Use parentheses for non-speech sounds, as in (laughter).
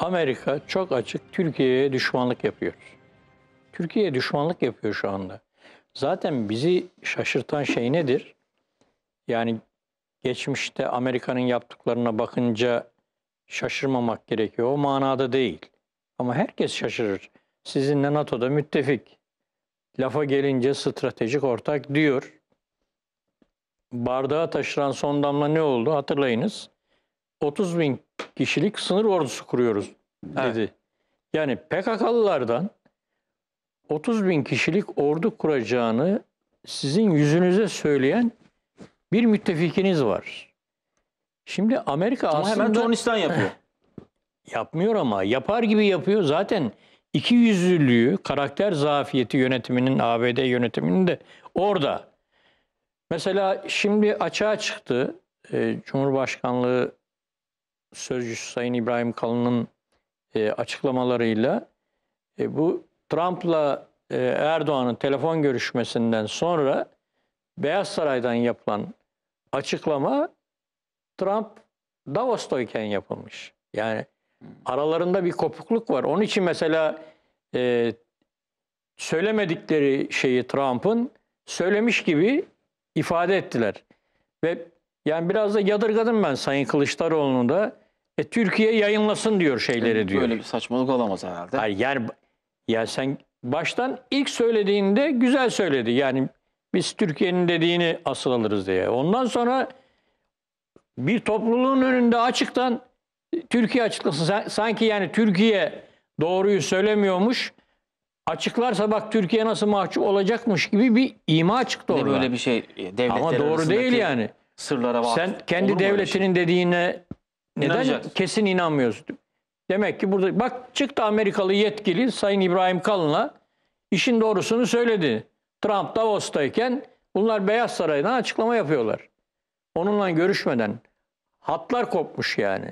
Amerika çok açık Türkiye'ye düşmanlık yapıyor. Türkiye'ye düşmanlık yapıyor şu anda. Zaten bizi şaşırtan şey nedir? Yani geçmişte Amerika'nın yaptıklarına bakınca şaşırmamak gerekiyor. O manada değil. Ama herkes şaşırır. Sizinle NATO'da müttefik. Lafa gelince stratejik ortak diyor. Bardağa taşıran son damla ne oldu hatırlayınız. 30 bin kişilik sınır ordusu kuruyoruz dedi. Evet. Yani PKK'lılardan 30 bin kişilik ordu kuracağını sizin yüzünüze söyleyen bir müttefikiniz var. Şimdi Amerika ama aslında... hemen Tunistan yapıyor. (laughs) yapmıyor ama yapar gibi yapıyor. Zaten iki yüzlülüğü, karakter zafiyeti yönetiminin, ABD yönetiminin de orada. Mesela şimdi açığa çıktı. E, Cumhurbaşkanlığı Sözcüsü Sayın İbrahim Kalın'ın e, açıklamalarıyla e, bu Trump'la e, Erdoğan'ın telefon görüşmesinden sonra Beyaz Saray'dan yapılan açıklama Trump Davos'tayken yapılmış. Yani aralarında bir kopukluk var. Onun için mesela e, söylemedikleri şeyi Trump'ın söylemiş gibi ifade ettiler. Ve yani biraz da yadırgadım ben Sayın Kılıçdaroğlu'nu da. E, Türkiye yayınlasın diyor şeyleri diyor. Böyle bir saçmalık olamaz herhalde. Hayır, yani ya sen baştan ilk söylediğinde güzel söyledi. Yani biz Türkiye'nin dediğini asıl alırız diye. Ondan sonra bir topluluğun önünde açıktan Türkiye açıklasın. Sanki yani Türkiye doğruyu söylemiyormuş. Açıklarsa bak Türkiye nasıl mahcup olacakmış gibi bir ima çıktı orada. Böyle bir şey e, devlet Ama doğru değil yani sırlara vakıf Sen kendi olur şey? devletinin dediğine neden kesin inanmıyorsun? Demek ki burada bak çıktı Amerikalı yetkili Sayın İbrahim Kalın'la işin doğrusunu söyledi. Trump Davos'tayken bunlar Beyaz Saray'dan açıklama yapıyorlar. Onunla görüşmeden hatlar kopmuş yani.